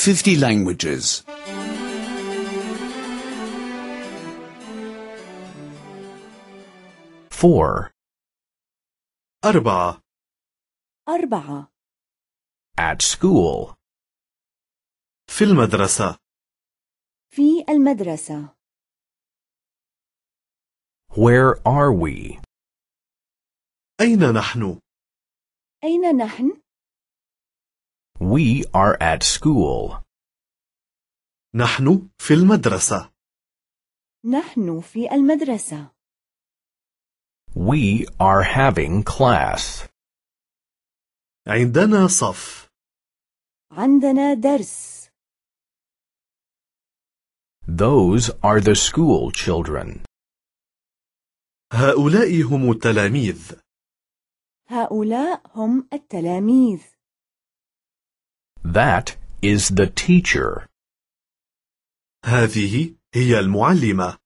50 languages. 4. أربعة أربعة At school. في المدرسة في المدرسة Where are we? أين نحن؟ أين نحن؟ we are at school. نحن في المدرسة. نحن في المدرسة. We are having class. عندنا صف. عندنا درس. Those are the school children. هؤلاء هم التلاميذ. هؤلاء هم التلاميذ. That is the teacher. هذه هي المعلمة.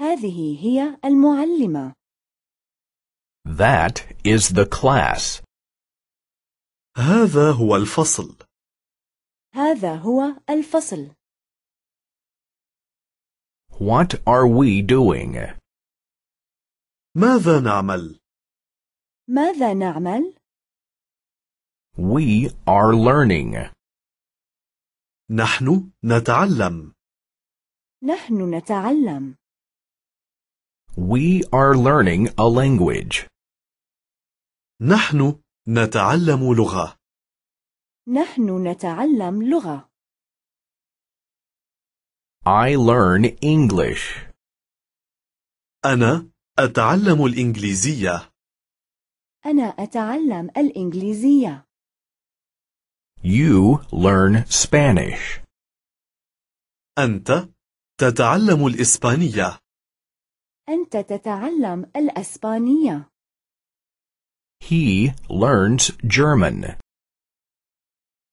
هذه هي المعلمة. That is the class. هذا هو الفصل. هذا هو الفصل. What are we doing? ماذا نعمل؟ ماذا نعمل؟ We are learning. نحن نتعلم. نحن نتعلم. We are learning a language. نحن نتعلم لغة. نحن نتعلم لغة. I learn English. أنا أتعلم الإنجليزية. أنا أتعلم الإنجليزية. You learn Spanish. أنت تتعلم الإسبانية. أنت تتعلم الإسبانية. He learns German.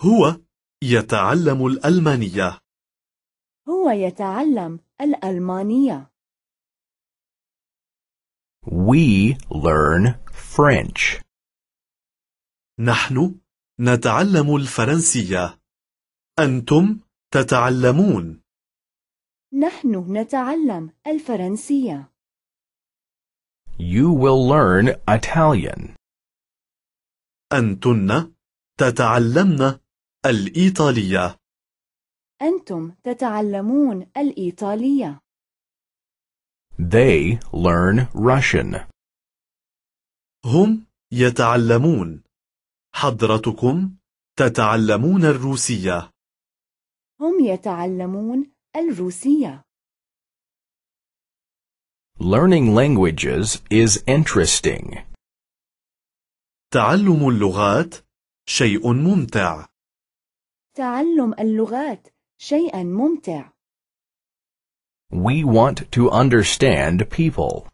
هو يتعلم الألمانية. هو يتعلم الألمانية. We learn French. نحن نتعلم الفرنسية أنتم تتعلمون نحن نتعلم الفرنسية You will learn Italian أنتن تتعلمن الإيطالية أنتم تتعلمون الإيطالية They learn Russian هم يتعلمون حضرتكم تتعلمون الروسية. هم يتعلمون الروسية. Learning languages is interesting. تعلم اللغات شيء ممتع. تعلم اللغات شيء ممتع. We want to understand people.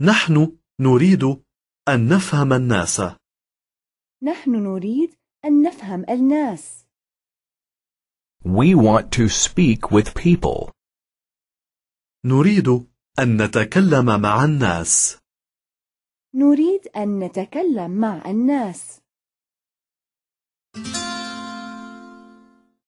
نحن نريد أن نفهم الناس. نحن نريد أن نفهم الناس. We want to speak with people. نريد أن نتكلم مع الناس. نريد أن نتكلم مع الناس.